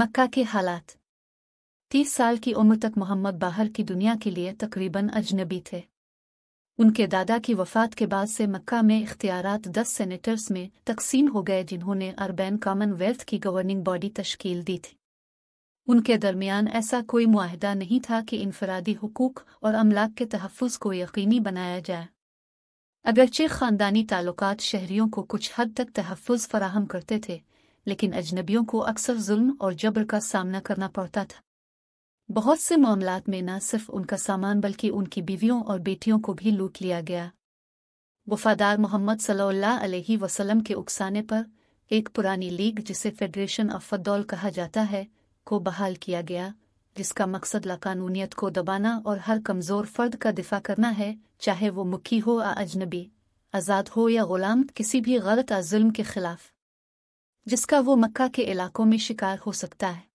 मक्का के हालात तीस साल की उम्र तक मोहम्मद बाहर की दुनिया के लिए तकरीबन अजनबी थे उनके दादा की वफात के बाद से मक्का में इख्तियारत दस सेनेटर्स में तकसीम हो गए जिन्होंने अरबैन कॉमनवेल्थ की गवर्निंग बॉडी तश्कील दी थी उनके दरमियान ऐसा कोई माहदा नहीं था कि इनफरादी हकूक और अमलाक के तहफ़ को यकीनी बनाया जाए अगरचे ख़ानदानी ताल्लुकात शहरीों को कुछ हद तक तहफ़ फराहम करते थे लेकिन अजनबियों को अक्सर जुल्म और जबर का सामना करना पड़ता था बहुत से मामलात में न सिर्फ उनका सामान बल्कि उनकी बीवियों और बेटियों को भी लूट लिया गया वफादार मोहम्मद सल्लल्लाहु अलैहि वसल्लम के उकसाने पर एक पुरानी लीग जिसे फेडरेशन ऑफ फद्दौल कहा जाता है को बहाल किया गया जिसका मकसद लाकानूनीत को दबाना और हर कमज़ोर फर्द का दिफा करना है चाहे वो मुखी हो या अजनबी आज़ाद हो या ग़ुलाम किसी भी गलत जुल्म के ख़िलाफ़ जिसका वो मक्का के इलाकों में शिकार हो सकता है